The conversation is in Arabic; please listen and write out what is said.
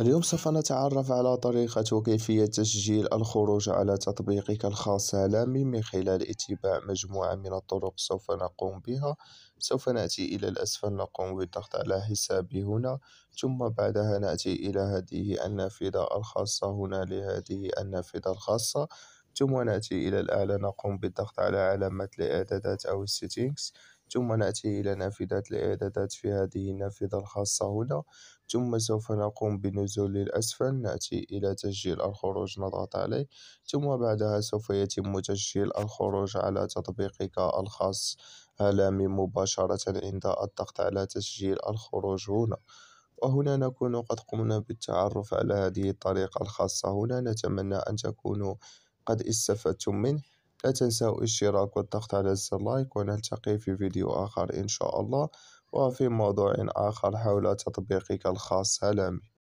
اليوم سوف نتعرف على طريقة وكيفية تسجيل الخروج على تطبيقك الخاص هالامي من خلال اتباع مجموعة من الطرق سوف نقوم بها سوف نأتي إلى الأسفل نقوم بالضغط على حسابي هنا ثم بعدها نأتي إلى هذه النافذة الخاصة هنا لهذه النافذة الخاصة ثم نأتي إلى الأعلى نقوم بالضغط على علامة الإعدادات أو السيتينغز ثم نأتي إلى نافذة الإعدادات في هذه النافذة الخاصة هنا ثم سوف نقوم بنزول للأسفل نأتي إلى تسجيل الخروج نضغط عليه ثم بعدها سوف يتم تسجيل الخروج على تطبيقك الخاص هلامي مباشرة عند الضغط على تسجيل الخروج هنا وهنا نكون قد قمنا بالتعرف على هذه الطريقة الخاصة هنا نتمنى أن تكونوا قد استفدتم منه لا تنسوا الاشتراك والضغط على زر لايك ونلتقي في فيديو آخر إن شاء الله وفي موضوع آخر حول تطبيقك الخاص سلام